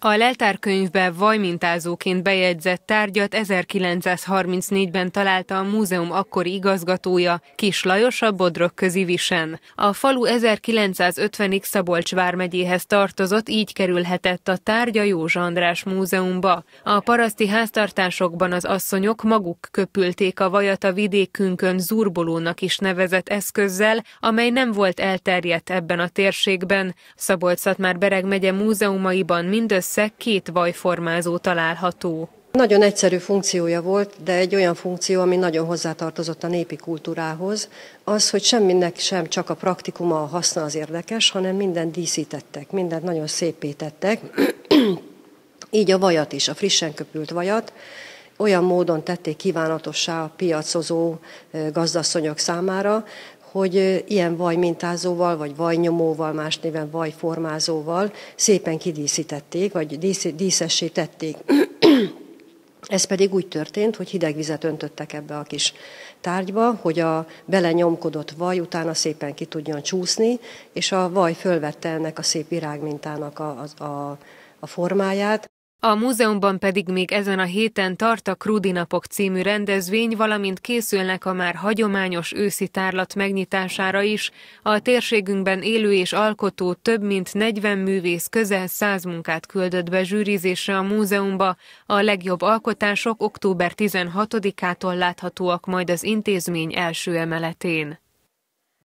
A leltárkönyvbe vajmintázóként bejegyzett tárgyat 1934-ben találta a múzeum akkori igazgatója, Kis Lajos a Bodrog közivisen. A falu 1950-ig Szabolcs vármegyéhez tartozott, így kerülhetett a tárgya Józsa András múzeumba. A paraszti háztartásokban az asszonyok maguk köpülték a vajat a vidékünkön zurbolónak is nevezett eszközzel, amely nem volt elterjedt ebben a térségben. szabolcs már Bereg megye múzeumaiban mindössze mindössze két vajformázó található. Nagyon egyszerű funkciója volt, de egy olyan funkció, ami nagyon hozzátartozott a népi kultúrához, az, hogy semminek sem csak a praktikuma, a haszna az érdekes, hanem mindent díszítettek, mindent nagyon szépítettek. így a vajat is, a frissen köpült vajat, olyan módon tették kívánatossá a piacozó gazdasszonyok számára, hogy ilyen vajmintázóval, vagy vajnyomóval, más néven vajformázóval szépen kidíszítették, vagy dísz, díszessé tették. Ez pedig úgy történt, hogy hideg vizet öntöttek ebbe a kis tárgyba, hogy a belenyomkodott vaj utána szépen ki tudjon csúszni, és a vaj fölvette ennek a szép virágmintának a, a, a formáját. A múzeumban pedig még ezen a héten tart a Napok című rendezvény, valamint készülnek a már hagyományos őszi tárlat megnyitására is. A térségünkben élő és alkotó több mint 40 művész közel 100 munkát küldött be zsűrizésre a múzeumba. A legjobb alkotások október 16-ától láthatóak majd az intézmény első emeletén.